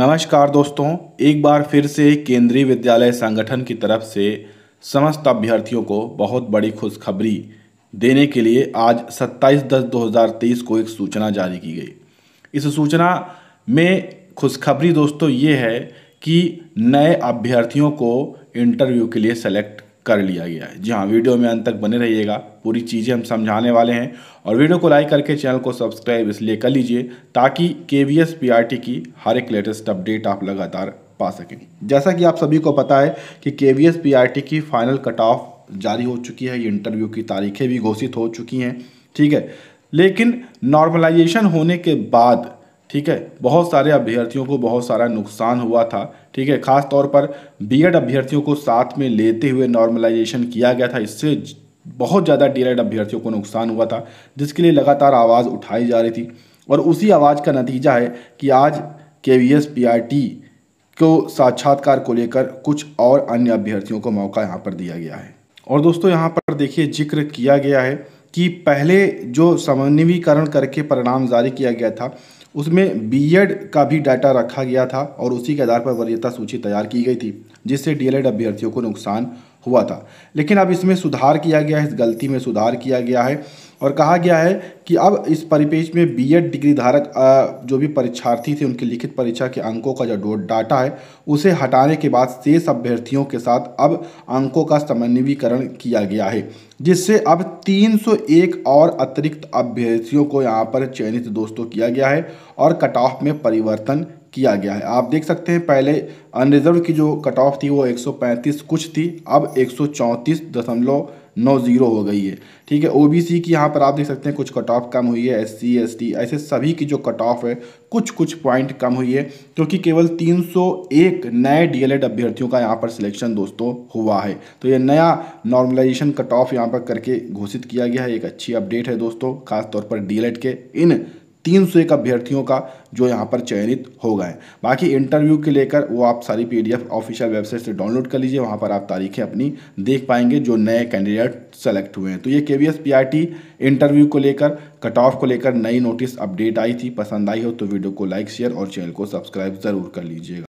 नमस्कार दोस्तों एक बार फिर से केंद्रीय विद्यालय संगठन की तरफ से समस्त अभ्यर्थियों को बहुत बड़ी खुशखबरी देने के लिए आज 27 दस 2023 को एक सूचना जारी की गई इस सूचना में खुशखबरी दोस्तों ये है कि नए अभ्यर्थियों को इंटरव्यू के लिए सेलेक्ट कर लिया गया है जी हाँ वीडियो में अंत तक बने रहिएगा पूरी चीज़ें हम समझाने वाले हैं और वीडियो को लाइक करके चैनल को सब्सक्राइब इसलिए कर लीजिए ताकि K V S P R T की हर एक लेटेस्ट अपडेट आप लगातार पा सकें जैसा कि आप सभी को पता है कि K V S P R T की फाइनल कट ऑफ जारी हो चुकी है ये इंटरव्यू की तारीखें भी घोषित हो चुकी हैं ठीक है लेकिन नॉर्मलाइजेशन होने के बाद ठीक है बहुत सारे अभ्यर्थियों को बहुत सारा नुकसान हुआ था ठीक है खास तौर पर बीएड अभ्यर्थियों को साथ में लेते हुए नॉर्मलाइजेशन किया गया था इससे बहुत ज़्यादा एड अभ्यर्थियों को नुकसान हुआ था जिसके लिए लगातार आवाज़ उठाई जा रही थी और उसी आवाज़ का नतीजा है कि आज K V S P R T को साक्षात्कार को लेकर कुछ और अन्य अभ्यर्थियों को मौका यहाँ पर दिया गया है और दोस्तों यहाँ पर देखिए जिक्र किया गया है कि पहले जो समन्वयीकरण करके परिणाम जारी किया गया था उसमें बीएड e का भी डाटा रखा गया था और उसी के आधार पर वरीयता सूची तैयार की गई थी जिससे डीएलएड e अभ्यर्थियों को नुकसान हुआ था लेकिन अब इसमें सुधार किया गया है इस गलती में सुधार किया गया है और कहा गया है कि अब इस परिपेक्ष में बीएड डिग्री धारक जो भी परीक्षार्थी थे उनकी लिखित परीक्षा के अंकों का जो डाटा है उसे हटाने के बाद शेष अभ्यर्थियों के साथ अब अंकों का समन्वयीकरण किया गया है जिससे अब 301 और अतिरिक्त अभ्यर्थियों को यहाँ पर चयनित दोस्तों किया गया है और कट ऑफ में परिवर्तन किया गया है आप देख सकते हैं पहले अनरिजर्व की जो कट ऑफ थी वो 135 कुछ थी अब एक दशमलव नौ जीरो हो गई है ठीक है ओबीसी की यहाँ पर आप देख सकते हैं कुछ कट ऑफ कम हुई है एस सी ऐसे सभी की जो कट ऑफ है कुछ कुछ पॉइंट कम हुई है क्योंकि केवल 301 नए डीएलएड अभ्यर्थियों का यहाँ पर सिलेक्शन दोस्तों हुआ है तो ये नया नॉर्मलाइजेशन कट ऑफ यहाँ पर करके घोषित किया गया है एक अच्छी अपडेट है दोस्तों खासतौर पर डी के इन तीन सौ एक अभ्यर्थियों का जो यहाँ पर चयनित हो गए बाकी इंटरव्यू के लेकर वो आप सारी पीडीएफ ऑफिशियल वेबसाइट से डाउनलोड कर लीजिए वहाँ पर आप तारीखें अपनी देख पाएंगे जो नए कैंडिडेट सेलेक्ट हुए हैं तो ये के वी इंटरव्यू को लेकर कट ऑफ को लेकर नई नोटिस अपडेट आई थी पसंद आई हो तो वीडियो को लाइक शेयर और चैनल को सब्सक्राइब ज़रूर कर लीजिएगा